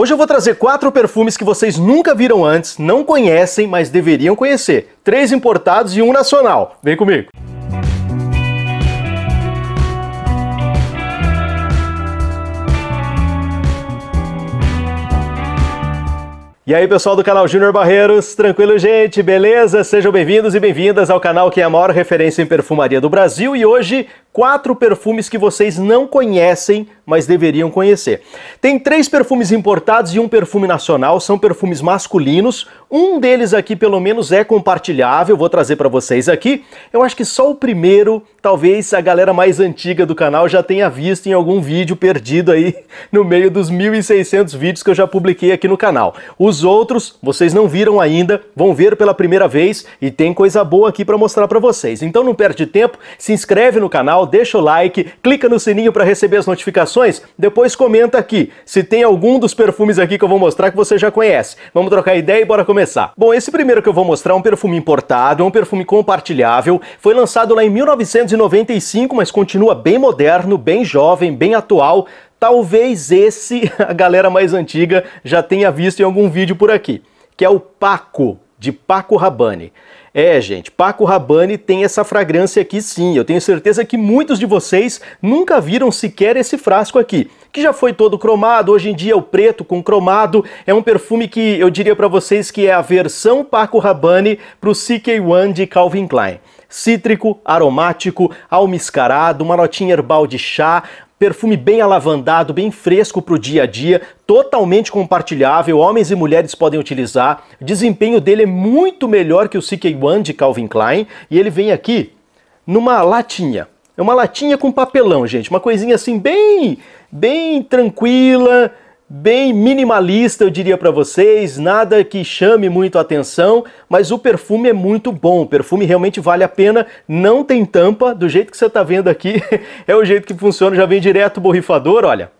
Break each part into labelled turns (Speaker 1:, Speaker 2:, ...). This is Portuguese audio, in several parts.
Speaker 1: Hoje eu vou trazer quatro perfumes que vocês nunca viram antes, não conhecem, mas deveriam conhecer. Três importados e um nacional. Vem comigo! E aí, pessoal do canal Júnior Barreiros, tranquilo, gente? Beleza? Sejam bem-vindos e bem-vindas ao canal que é a maior referência em perfumaria do Brasil e hoje quatro perfumes que vocês não conhecem, mas deveriam conhecer. Tem três perfumes importados e um perfume nacional, são perfumes masculinos. Um deles aqui, pelo menos, é compartilhável, vou trazer para vocês aqui. Eu acho que só o primeiro, talvez a galera mais antiga do canal já tenha visto em algum vídeo perdido aí no meio dos 1.600 vídeos que eu já publiquei aqui no canal. Os outros, vocês não viram ainda, vão ver pela primeira vez e tem coisa boa aqui para mostrar para vocês. Então não perde tempo, se inscreve no canal, deixa o like, clica no sininho para receber as notificações, depois comenta aqui se tem algum dos perfumes aqui que eu vou mostrar que você já conhece. Vamos trocar ideia e bora começar. Bom, esse primeiro que eu vou mostrar é um perfume importado, é um perfume compartilhável, foi lançado lá em 1995, mas continua bem moderno, bem jovem, bem atual, talvez esse a galera mais antiga já tenha visto em algum vídeo por aqui, que é o Paco, de Paco Rabanne. É, gente, Paco Rabanne tem essa fragrância aqui sim. Eu tenho certeza que muitos de vocês nunca viram sequer esse frasco aqui, que já foi todo cromado, hoje em dia é o preto com cromado. É um perfume que eu diria para vocês que é a versão Paco Rabanne pro CK1 de Calvin Klein cítrico, aromático, almiscarado, uma notinha herbal de chá, Perfume bem alavandado, bem fresco para o dia a dia, totalmente compartilhável, homens e mulheres podem utilizar. O desempenho dele é muito melhor que o CK1 de Calvin Klein e ele vem aqui numa latinha. É uma latinha com papelão, gente, uma coisinha assim bem, bem tranquila, bem minimalista, eu diria para vocês, nada que chame muito atenção, mas o perfume é muito bom, o perfume realmente vale a pena, não tem tampa, do jeito que você está vendo aqui, é o jeito que funciona, já vem direto o borrifador, olha.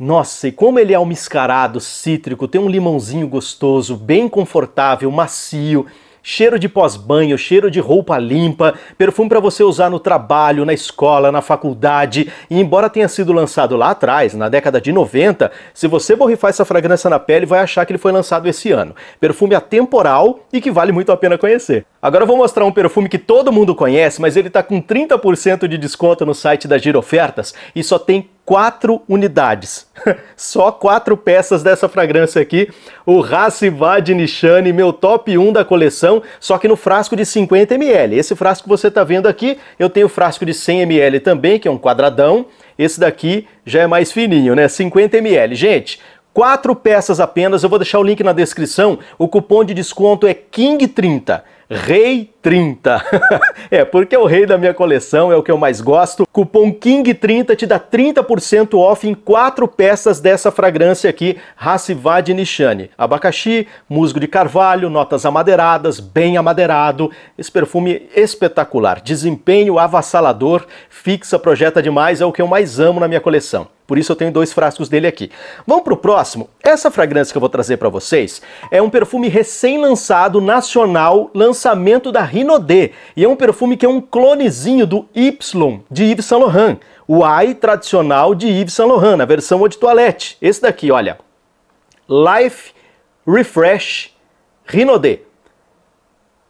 Speaker 1: Nossa, e como ele é almiscarado, cítrico, tem um limãozinho gostoso, bem confortável, macio, cheiro de pós-banho, cheiro de roupa limpa, perfume para você usar no trabalho, na escola, na faculdade. E embora tenha sido lançado lá atrás, na década de 90, se você borrifar essa fragrância na pele, vai achar que ele foi lançado esse ano. Perfume atemporal e que vale muito a pena conhecer. Agora eu vou mostrar um perfume que todo mundo conhece, mas ele está com 30% de desconto no site da Giro Ofertas e só tem quatro unidades. Só quatro peças dessa fragrância aqui, o Racivad Nishani, meu top 1 da coleção, só que no frasco de 50ml. Esse frasco que você está vendo aqui, eu tenho o frasco de 100ml também, que é um quadradão. Esse daqui já é mais fininho, né? 50ml. Gente, quatro peças apenas, eu vou deixar o link na descrição. O cupom de desconto é KING30. Rei 30. é, porque é o rei da minha coleção, é o que eu mais gosto. Cupom KING30 te dá 30% off em quatro peças dessa fragrância aqui, Racivad Nishani. Abacaxi, musgo de carvalho, notas amadeiradas, bem amadeirado. Esse perfume espetacular, desempenho avassalador, fixa, projeta demais, é o que eu mais amo na minha coleção. Por isso eu tenho dois frascos dele aqui. Vamos para o próximo. Essa fragrância que eu vou trazer para vocês é um perfume recém-lançado nacional, lançamento da Rinodé, e é um perfume que é um clonezinho do Y de Yves Saint Laurent, o Y tradicional de Yves Saint Laurent, na versão eau de toilette. Esse daqui, olha. Life Refresh Rinodé.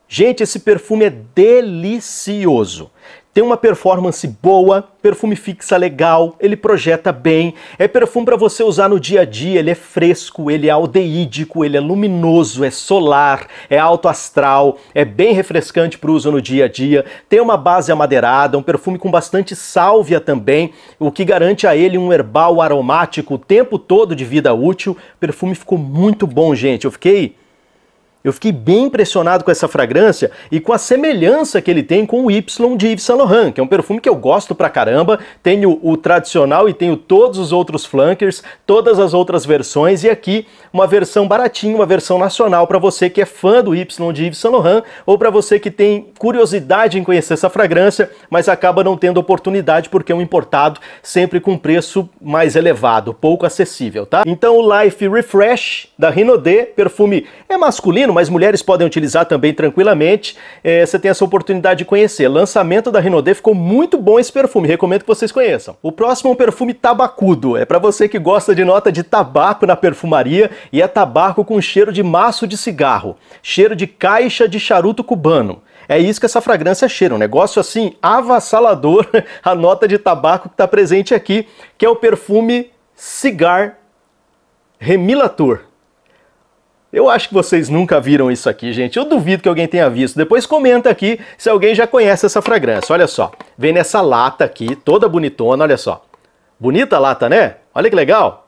Speaker 1: Gente, esse perfume é delicioso tem uma performance boa, perfume fixa legal, ele projeta bem, é perfume para você usar no dia a dia, ele é fresco, ele é aldeídico, ele é luminoso, é solar, é alto astral, é bem refrescante para uso no dia a dia, tem uma base amadeirada, um perfume com bastante sálvia também, o que garante a ele um herbal aromático o tempo todo de vida útil. O perfume ficou muito bom, gente. Eu fiquei eu fiquei bem impressionado com essa fragrância e com a semelhança que ele tem com o Y de Yves Saint Laurent, que é um perfume que eu gosto pra caramba. Tenho o tradicional e tenho todos os outros flankers, todas as outras versões e aqui uma versão baratinha, uma versão nacional para você que é fã do Y de Yves Saint Laurent ou para você que tem curiosidade em conhecer essa fragrância, mas acaba não tendo oportunidade porque é um importado sempre com preço mais elevado, pouco acessível, tá? Então o Life Refresh da Rinode, perfume é masculino, mas mulheres podem utilizar também tranquilamente. É, você tem essa oportunidade de conhecer. Lançamento da Rinode ficou muito bom esse perfume, recomendo que vocês conheçam. O próximo é um perfume tabacudo, é para você que gosta de nota de tabaco na perfumaria e é tabaco com cheiro de maço de cigarro, cheiro de caixa de charuto cubano. É isso que essa fragrância cheira, um negócio assim avassalador, a nota de tabaco que está presente aqui, que é o perfume Cigar Remilator. Eu acho que vocês nunca viram isso aqui, gente. Eu duvido que alguém tenha visto. Depois comenta aqui se alguém já conhece essa fragrância. Olha só. Vem nessa lata aqui, toda bonitona, olha só. Bonita a lata, né? Olha que legal.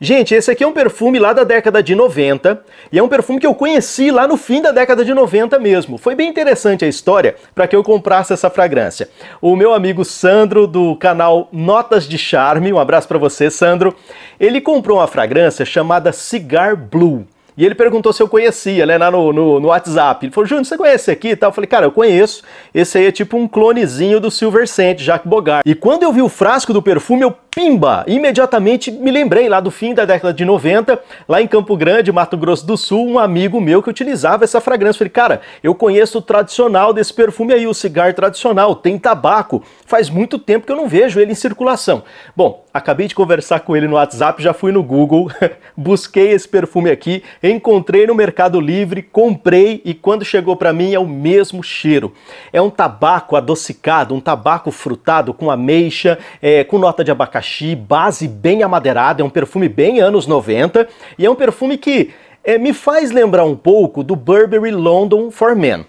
Speaker 1: Gente, esse aqui é um perfume lá da década de 90 e é um perfume que eu conheci lá no fim da década de 90 mesmo. Foi bem interessante a história para que eu comprasse essa fragrância. O meu amigo Sandro do canal Notas de Charme, um abraço para você, Sandro. Ele comprou uma fragrância chamada Cigar Blue. E ele perguntou se eu conhecia, né, lá no, no, no WhatsApp. Ele falou, Júnior, você conhece esse aqui e tal? Eu falei, cara, eu conheço. Esse aí é tipo um clonezinho do Silver Scent, Jacques Bogart. E quando eu vi o frasco do perfume, eu Pimba! Imediatamente me lembrei lá do fim da década de 90, lá em Campo Grande, Mato Grosso do Sul, um amigo meu que utilizava essa fragrância. Falei, cara, eu conheço o tradicional desse perfume aí, o cigarro tradicional, tem tabaco. Faz muito tempo que eu não vejo ele em circulação. Bom, acabei de conversar com ele no WhatsApp, já fui no Google, busquei esse perfume aqui, encontrei no Mercado Livre, comprei e quando chegou para mim é o mesmo cheiro. É um tabaco adocicado, um tabaco frutado com ameixa, é, com nota de abacaxi abacaxi, base bem amadeirada, é um perfume bem anos 90 e é um perfume que é, me faz lembrar um pouco do Burberry London for Men.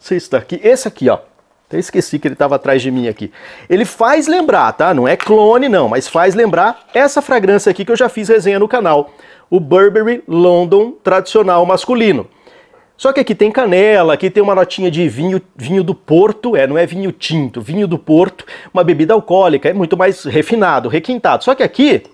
Speaker 1: Você está aqui, esse aqui, ó. Até esqueci que ele estava atrás de mim aqui. Ele faz lembrar, tá? Não é clone não, mas faz lembrar essa fragrância aqui que eu já fiz resenha no canal, o Burberry London tradicional masculino. Só que aqui tem canela, aqui tem uma notinha de vinho, vinho do Porto, é, não é vinho tinto, vinho do Porto, uma bebida alcoólica, é muito mais refinado, requintado. Só que aqui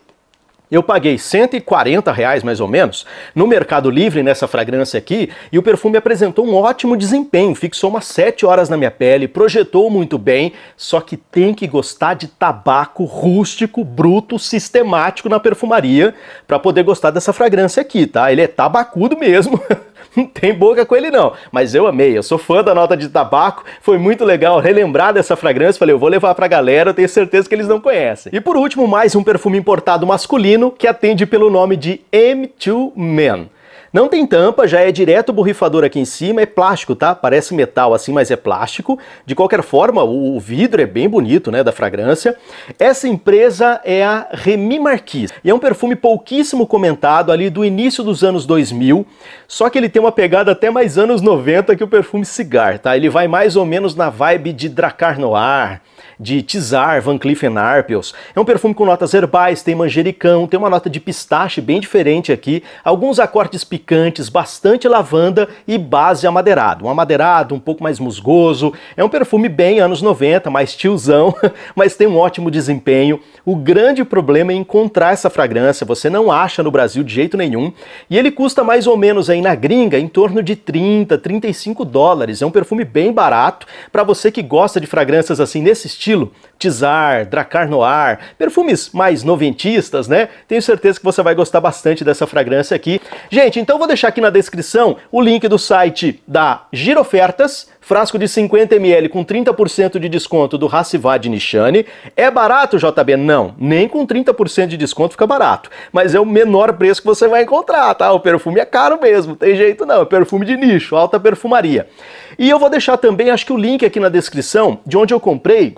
Speaker 1: eu paguei 140 reais mais ou menos no Mercado Livre nessa fragrância aqui e o perfume apresentou um ótimo desempenho, fixou umas 7 horas na minha pele, projetou muito bem, só que tem que gostar de tabaco rústico, bruto, sistemático na perfumaria para poder gostar dessa fragrância aqui, tá? Ele é tabacudo mesmo. Não tem boca com ele não, mas eu amei, eu sou fã da nota de tabaco, foi muito legal relembrar dessa fragrância, falei, eu vou levar pra galera, eu tenho certeza que eles não conhecem. E por último, mais um perfume importado masculino que atende pelo nome de M2 Men. Não tem tampa, já é direto o borrifador aqui em cima, é plástico, tá? Parece metal assim, mas é plástico. De qualquer forma, o vidro é bem bonito, né, da fragrância. Essa empresa é a Remy Marquis, e é um perfume pouquíssimo comentado ali do início dos anos 2000, só que ele tem uma pegada até mais anos 90 que o perfume Cigar, tá? Ele vai mais ou menos na vibe de Dracar Noir, de Tizar, Van Cleef Arpels. É um perfume com notas herbais, tem manjericão, tem uma nota de pistache bem diferente aqui, alguns acordes picantes, bastante lavanda e base amadeirado. Um amadeirado um pouco mais musgoso, é um perfume bem anos 90, mais tiozão, mas tem um ótimo desempenho. O grande problema é encontrar essa fragrância, você não acha no Brasil de jeito nenhum, e ele custa mais ou menos aí na gringa em torno de 30, 35 dólares. É um perfume bem barato, para você que gosta de fragrâncias assim nesse estilo, estilo Tizar, Dracar Noir, perfumes mais noventistas, né? Tenho certeza que você vai gostar bastante dessa fragrância aqui. Gente, então vou deixar aqui na descrição o link do site da Girofertas, frasco de 50ml com 30% de desconto do Racivad Nishani. É barato, JB? Não, nem com 30% de desconto fica barato, mas é o menor preço que você vai encontrar, tá? O perfume é caro mesmo, tem jeito não, é perfume de nicho, alta perfumaria. E eu vou deixar também, acho que o link aqui na descrição, de onde eu comprei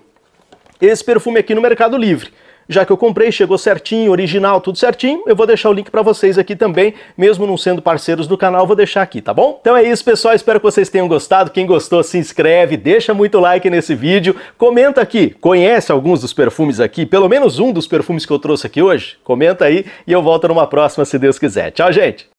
Speaker 1: esse perfume aqui no Mercado Livre. Já que eu comprei, chegou certinho, original, tudo certinho, eu vou deixar o link para vocês aqui também, mesmo não sendo parceiros do canal, vou deixar aqui, tá bom? Então é isso, pessoal, espero que vocês tenham gostado. Quem gostou, se inscreve, deixa muito like nesse vídeo, comenta aqui, conhece alguns dos perfumes aqui, pelo menos um dos perfumes que eu trouxe aqui hoje? Comenta aí e eu volto numa próxima, se Deus quiser. Tchau, gente!